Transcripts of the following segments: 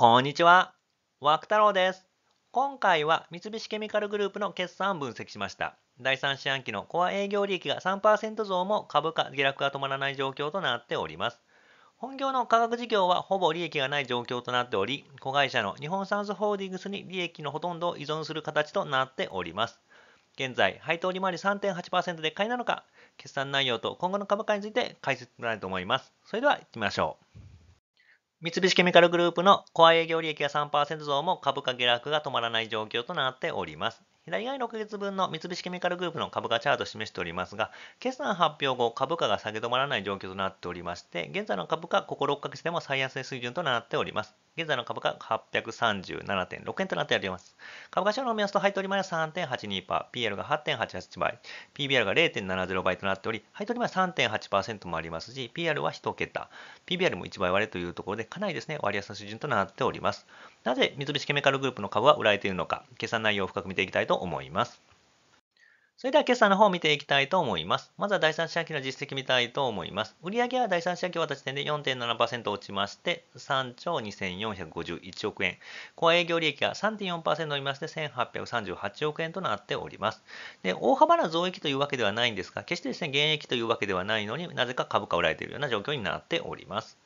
こんにちは。ワク太郎です。今回は三菱ケミカルグループの決算分析しました。第3四半期のコア営業利益が3%増も株価下落が止まらない状況となっております。本業の化学事業はほぼ利益がない状況となっており、子会社の日本サンズホールディングスに利益のほとんどを依存する形となっております。現在、配当利回り3.8%で買いなのか、決算内容と今後の株価について解説となると思います。それでは行きましょう。三菱ケミカルグループのコア営業利益が3%増も株価下落が止まらない状況となっております。左側6ヶ月分の三菱ケミカルグループの株価チャートを示しておりますが、決算発表後、株価が下げ止まらない状況となっておりまして、現在の株価、ここ6ヶ月でも最安値水準となっております。現在の株価837.6円となっております。株価賞の目安と、配当利回りは3.82%、PL が8.88倍、PBR が0.70倍となっており、配当利回りは3.8%もありますし、PR は1桁、PBR も1倍割れというところで、かなりですね、割安の水準となっております。なぜ三菱ケミカルグループの株は売られているのか、決算内容を深く見ていきたいと思います。それでは決算の方を見ていきたいと思います。まずは第3四半期の実績見たいと思います。売上は第3四半期終わった時点で4.7%落ちまして、3兆2451億円。コア営業利益は3.4%伸びまして、1838億円となっております。で、大幅な増益というわけではないんですが、決してですね、減益というわけではないのになぜか株価を売られているような状況になっております。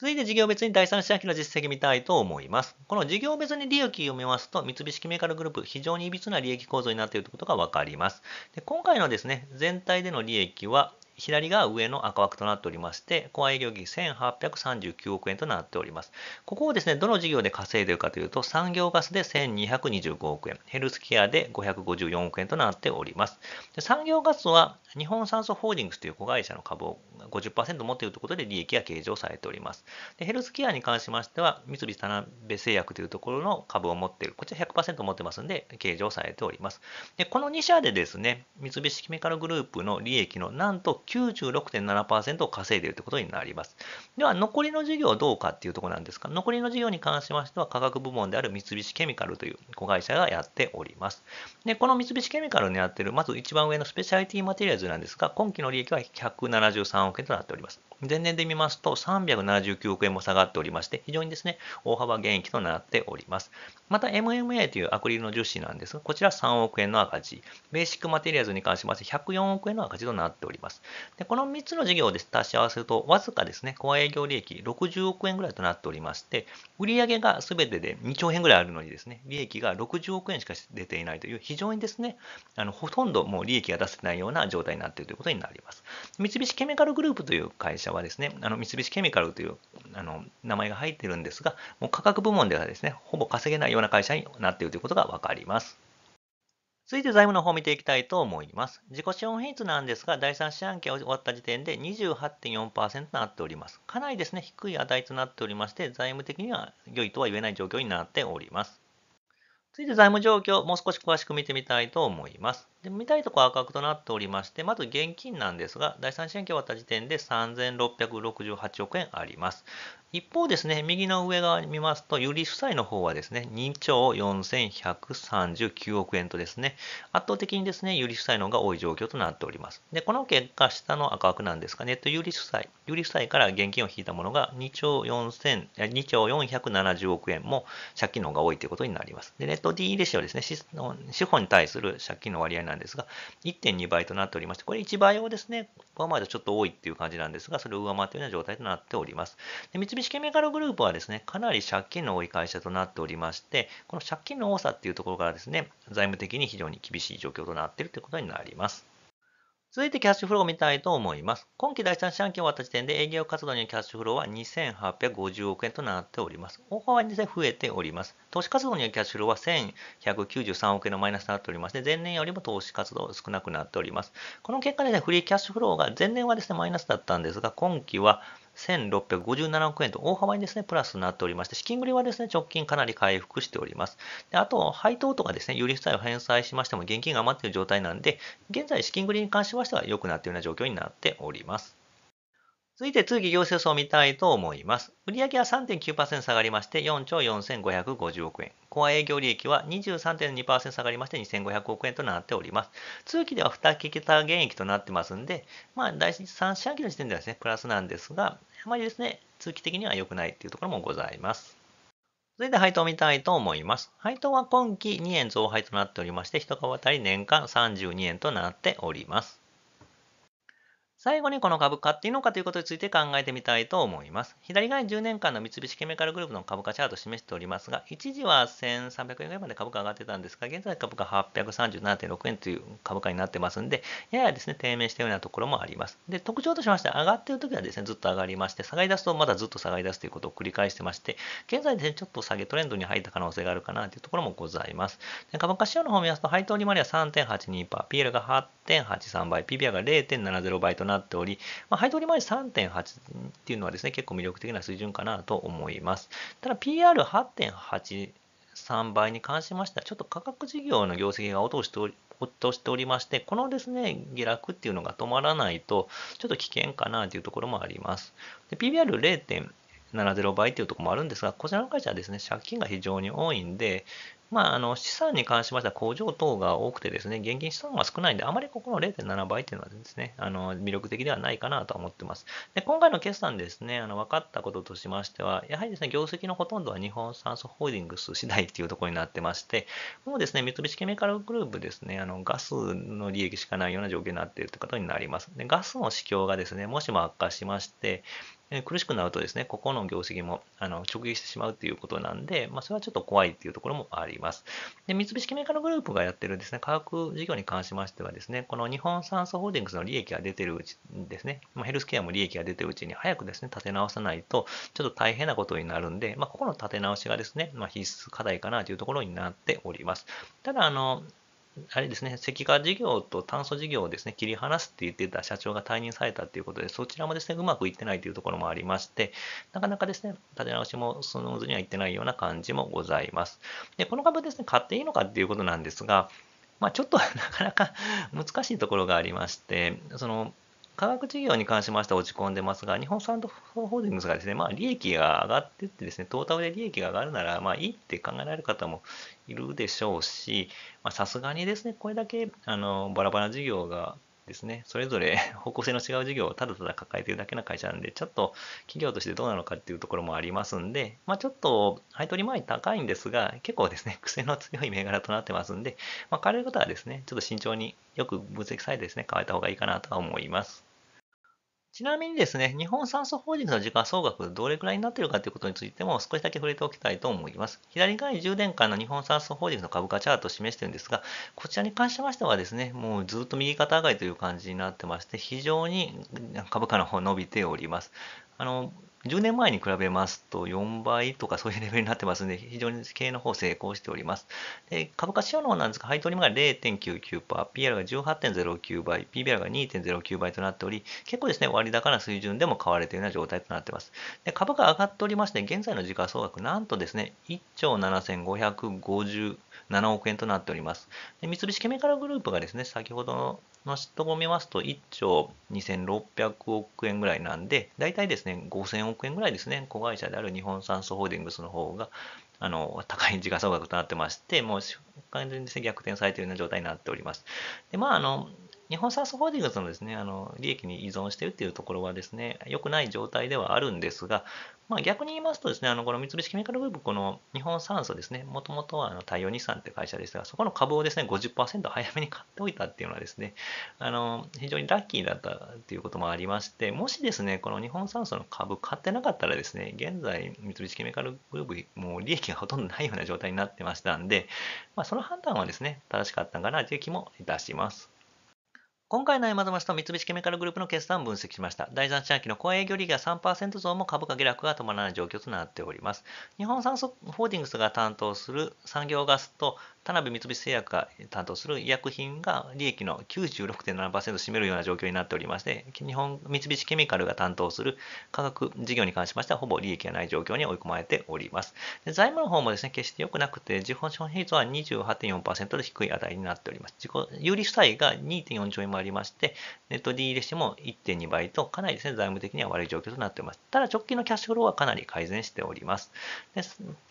続いて事業別に第3四半期の実績見たいと思います。この事業別に利益を見ますと、三菱ケミカルグループ、非常にいびつな利益構造になっているということがわかります。で今回のですね、全体での利益は、左が上の赤枠となっておりまして、コア営業1839億円となっております。ここをですね、どの事業で稼いでいるかというと、産業ガスで1225億円、ヘルスケアで554億円となっております。で産業ガスは日本産素ホールディングスという子会社の株を50%持っているということで利益が計上されております。でヘルスケアに関しましては、三菱田辺製薬というところの株を持っている。こちら100%持ってますんで、計上されております。でこの2社でですね、三菱ケミカルグループの利益のなんと96.7%を稼いでいるということになります。では、残りの事業はどうかっていうところなんですが、残りの事業に関しましては、化学部門である三菱ケミカルという子会社がやっております。で、この三菱ケミカルにやっている、まず一番上のスペシャリティマテリアルズなんですが、今期の利益は173億円となっております。前年で見ますと379億円も下がっておりまして、非常にですね、大幅減益となっております。また MMA というアクリルの樹脂なんですが、こちら3億円の赤字、ベーシックマテリアズに関しまして104億円の赤字となっております。でこの3つの事業で足し合わせると、わずかですね、コア営業利益60億円ぐらいとなっておりまして、売上が全てで2兆円ぐらいあるのにですね、利益が60億円しか出ていないという、非常にですね、あのほとんどもう利益が出せないような状態になっているということになります。三菱ケミカルグループという会社社はですね、あの三菱ケミカルというあの名前が入ってるんですが、もう価格部門ではですね、ほぼ稼げないような会社になっているということが分かります。続いて財務の方を見ていきたいと思います。自己資本比率なんですが、第3四半期が終わった時点で28.4%となっております。かなりですね、低い値となっておりまして、財務的には良いとは言えない状況になっております。続いて財務状況、もう少し詳しく見てみたいと思います。で見たいとこは赤くとなっておりまして、まず現金なんですが、第三四半期終わった時点で3668億円あります。一方ですね、右の上側に見ますと、有利負債の方はですね、2兆4139億円とですね、圧倒的にですね、有利負債の方が多い状況となっております。で、この結果、下の赤枠なんですが、ネット有利負債、有利負債から現金を引いたものが2兆4000、2兆470億円も借金の方が多いということになります。で、ネット DE レシオですね、資本に対する借金の割合なんですが、1.2倍となっておりまして、これ1倍をですね、上回るとちょっと多いっていう感じなんですが、それを上回っているような状態となっております。で三菱ケミカルグループはですね、かなり借金の多い会社となっておりまして、この借金の多さっていうところからですね、財務的に非常に厳しい状況となっているということになります。続いてキャッシュフローを見たいと思います。今期第3四半期終わった時点で営業活動によるキャッシュフローは2850億円となっております。大幅に増えております。投資活動によるキャッシュフローは1193億円のマイナスとなっておりまして、前年よりも投資活動少なくなっております。この結果でね、フリーキャッシュフローが前年はですね、マイナスだったんですが、今期は1657億円と大幅にですね、プラスになっておりまして、資金繰りはですね、直近かなり回復しております。であと、配当とかですね、有利負債を返済しましても現金が余っている状態なんで、現在資金繰りに関しましては良くなっているような状況になっております。続いて通期業績予想を見たいと思います。売上は3.9%下がりまして、4兆4550億円。コア営業利益は23.2%下がりまして2500億円となっております。通期では2桁減益となってますんで、まあ、第3四半期の時点ではですね、プラスなんですが、あまりですね、通期的には良くないというところもございます。続いて配当を見たいと思います。配当は今期2円増配となっておりまして、1株当たり年間32円となっております。最後にこの株価っていうのかということについて考えてみたいと思います。左側に10年間の三菱ケミカルグループの株価チャートを示しておりますが、一時は1300円ぐらいまで株価上がってたんですが、現在株価837.6円という株価になってますんで、ややですね、低迷したようなところもあります。で、特徴としまして、上がっている時はですね、ずっと上がりまして、下がり出すとまだずっと下がり出すということを繰り返してまして、現在ですね、ちょっと下げトレンドに入った可能性があるかなというところもございます。で株価指標の方を見ますと、配当利回りは3.82%、PL が8.83倍、PBR が0.70倍となっており、まあ、配当利回り3.8っていうのはですね、結構魅力的な水準かなと思います。ただ PR8.8 3倍に関しましては、ちょっと価格事業の業績が落としており落としておりまして、このですね、下落っていうのが止まらないと、ちょっと危険かなというところもあります。PBR0.70 倍というところもあるんですが、こちらの会社はですね、借金が非常に多いんで、まあ、あの資産に関しましては工場等が多くてですね、現金資産は少ないんで、あまりここの0.7倍というのはですね、あの魅力的ではないかなと思ってます。で今回の決算ですね、あの分かったこととしましては、やはりですね、業績のほとんどは日本酸素ホールディングス次第というところになってまして、もうですね、三菱ケミカルグループですね、あのガスの利益しかないような状況になっているということになります。でガスの市況がですね、もしも悪化しまして、え苦しくなるとですね、ここの業績もあの直撃してしまうということなんで、まあ、それはちょっと怖いっていうところもあります。で、三菱メーカのグループがやってるですね、化学事業に関しましてはですね、この日本酸素ホールディングスの利益が出てるうちですね、まあ、ヘルスケアも利益が出てるうちに早くですね、立て直さないと、ちょっと大変なことになるんで、まあ、ここの立て直しがですね、まあ、必須課題かなというところになっております。ただ、あの、あれですね、石化事業と炭素事業をですね、切り離すって言ってた社長が退任されたということで、そちらもですね、うまくいってないというところもありまして、なかなかですね、立て直しもスムーズにはいってないような感じもございます。で、この株ですね、買っていいのかっていうことなんですが、まあ、ちょっと なかなか難しいところがありまして、その、化学事業に関しましては落ち込んでますが、日本サンドホールディングスがですね、まあ、利益が上がってってですね、トータルで利益が上がるなら、まあ、いいって考えられる方もいるでしょうし、さすがにですね、これだけ、あの、バラバラ事業がですね、それぞれ 方向性の違う事業をただただ抱えているだけの会社なんで、ちょっと企業としてどうなのかっていうところもありますんで、まあ、ちょっと配当利回り高いんですが、結構ですね、癖の強い銘柄となってますんで、まあ、買われる方はですね、ちょっと慎重によく分析されてですね、買えた方がいいかなとは思います。ちなみにですね、日本酸素法人の時価総額、どれくらいになっているかということについても少しだけ触れておきたいと思います。左側に10年間の日本酸素法人の株価チャートを示しているんですが、こちらに関しましてはですね、もうずっと右肩上がりという感じになってまして、非常に株価の方伸びております。あの10年前に比べますと4倍とかそういうレベルになってますので、非常に経営の方成功しております。で株価指標の方なんですが、配当利回りが0.99%、PR が18.09倍、PBR が2.09倍となっており、結構ですね、割高な水準でも買われているような状態となっています。で株価上がっておりまして、現在の時価総額、なんとですね、1兆7550 7億円となっております。で三菱ケミカルグループがですね、先ほどのとこ見ますと、1兆2600億円ぐらいなんで、大体ですね、5000億円ぐらいですね、子会社である日本産素ホールディングスの方が、あの、高い時価総額となってまして、もう完全に、逆転されているような状態になっております。で、まあ、あの、日本サースホールディングスのですね、あの利益に依存しているというところはですね、良くない状態ではあるんですが、まあ、逆に言いますとですね、あのこの三菱ケミカルグループ、この日本酸素ですね、もともとはあの太陽日産という会社ですが、そこの株をですね、50%早めに買っておいたっていうのはですね、あの非常にラッキーだったということもありまして、もしですね、この日本酸素の株買ってなかったらですね、現在、三菱ケミカルグループ、もう利益がほとんどないような状態になってましたんで、まあ、その判断はですね、正しかったんかなという気もいたします。今回の山田町と三菱ケミカルグループの決算を分析しました。第3四半期の高営業利益が3%増も株価下落が止まらない状況となっております。日本産ホールディングスが担当する産業ガスと田辺三菱製薬が担当する医薬品が利益の96.7%を占めるような状況になっておりまして、日本三菱ケミカルが担当する化学事業に関しましては、ほぼ利益がない状況に追い込まれております。で財務の方もですね、決して良くなくて、資本比率は28.4%で低い値になっております。自己有利負債が2.4兆円もありまして、ネット D レシも1.2倍と、かなりですね、財務的には悪い状況となっております。ただ、直近のキャッシュフローはかなり改善しております。で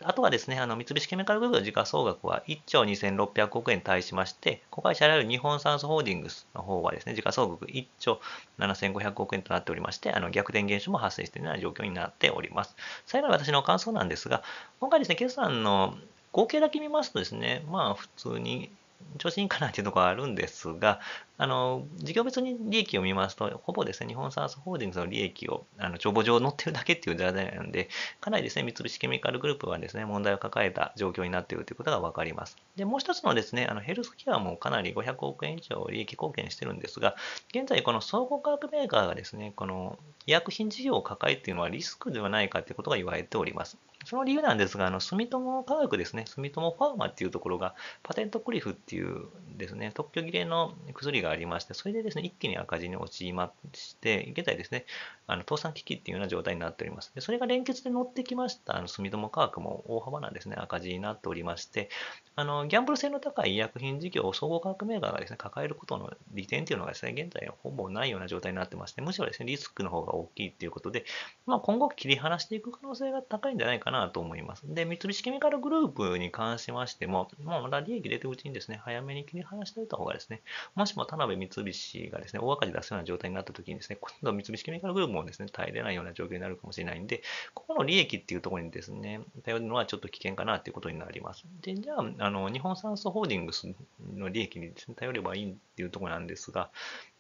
あとはですね、あの三菱ケミカルグループの時価総額は1兆兆2600億円に対しまして、子会社である日本産素ホーディングスの方はですね、時価総額1兆7500億円となっておりまして、あの逆転現象も発生しているような状況になっております。最後に私の感想なんですが、今回ですね、決算の合計だけ見ますとですね、まあ普通に調子いいかなというところがあるんですが、あの、事業別に利益を見ますと、ほぼですね、日本サースホールディングスの利益を、あの、帳簿上乗ってるだけっていう状態なので、かなりですね、三菱ケミカルグループはですね、問題を抱えた状況になっているということがわかります。で、もう一つのですね、あの、ヘルスケアもかなり500億円以上利益貢献してるんですが、現在この総合化学メーカーがですね、この医薬品事業を抱えているのはリスクではないかということが言われております。その理由なんですが、あの、住友化学ですね、住友ファーマっていうところが、パテントクリフっていうですね、特許儀礼の薬がありまして、それでですね、一気に赤字に陥りまして、現在ですね、あの倒産危機っていうような状態になっております。でそれが連結で乗ってきました、あの住友化学も大幅なんですね、赤字になっておりまして、あのギャンブル性の高い医薬品事業を総合化学メーカーがですね、抱えることの利点というのがですね、現在はほぼないような状態になってまして、むしろですね、リスクの方が大きいということで、まあ、今後切り離していく可能性が高いんじゃないかなと思います。で、三菱ケミカルグループに関しましても、まあ、まだ利益出てるうちにですね、早めに切り離しておいた方がですね、もしも頼辺三菱がですね、大赤字出すような状態になった時にですね、今度は三菱ケミカルグループもですね、耐えれないような状況になるかもしれないんで、ここの利益っていうところにですね、頼るのはちょっと危険かなということになります。で、じゃあ、あの、日本酸素ホールディングスの利益にですね、頼ればいいっていうところなんですが、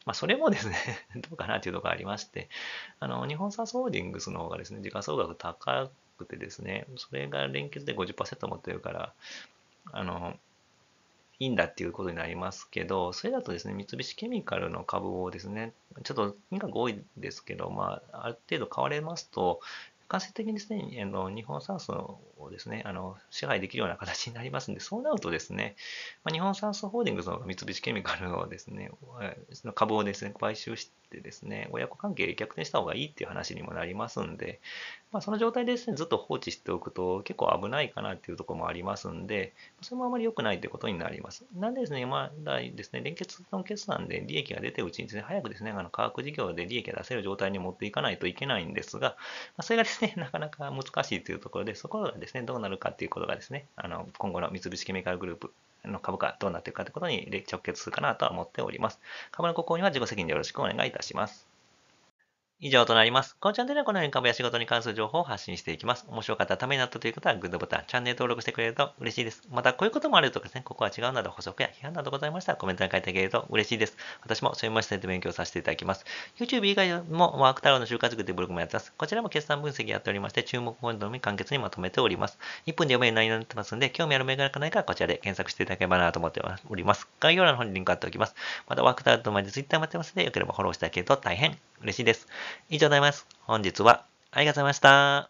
まあ、それもですね どうかなというところがありまして、あの、日本酸素ホールディングスの方がですね、時価総額高くてですね、それが連結で50%持ってるから、あの、いいんだっていうことになりますけど、それだとですね、三菱ケミカルの株をですね、ちょっとかく多いですけど、まあ、ある程度買われますと、間接的にですね、あの日本産素をですね、あの支配できるような形になりますんで、そうなるとですね、まあ、日本産素ホールディングスの三菱ケミカルをですね、の株をですね、買収してですね、親子関係逆転した方がいいっていう話にもなりますんで、まあ、その状態でですね、ずっと放置しておくと結構危ないかなっていうところもありますんで、それもあまり良くないということになります。なんでですね、まだですね、連結の決算で利益が出てるうちにですね、早くですね、あの科学事業で利益が出せる状態に持っていかないといけないんですが、まあ、それがですねでね、なかなか難しいというところで、そこがですね、どうなるかということがですね、あの今後の三菱ケミカルグループの株価どうなっていくかということに直結するかなとは思っております。株のご購入は自己責任でよろしくお願いいたします。以上となります。このチャンネルはこのように株や仕事に関する情報を発信していきます。面白かったためになったという方はグッドボタン、チャンネル登録してくれると嬉しいです。また、こういうこともあるとかですね、ここは違うなど補足や批判などございましたらコメントに書いてあげると嬉しいです。私もそういうものて勉強させていただきます。YouTube 以外もワークタロウの就活塾でブログもやってます。こちらも決算分析やっておりまして、注目ポイントのみ簡潔にまとめております。1分で読める内容になってますので、興味ある銘柄がないからこちらで検索していただければなと思っております。概要欄の方にリンク貼っておきます。また、ワークタロウと前じ Twitter もやってますので、よければフォローしていただけると大変嬉しいです。以上になります。本日はありがとうございました。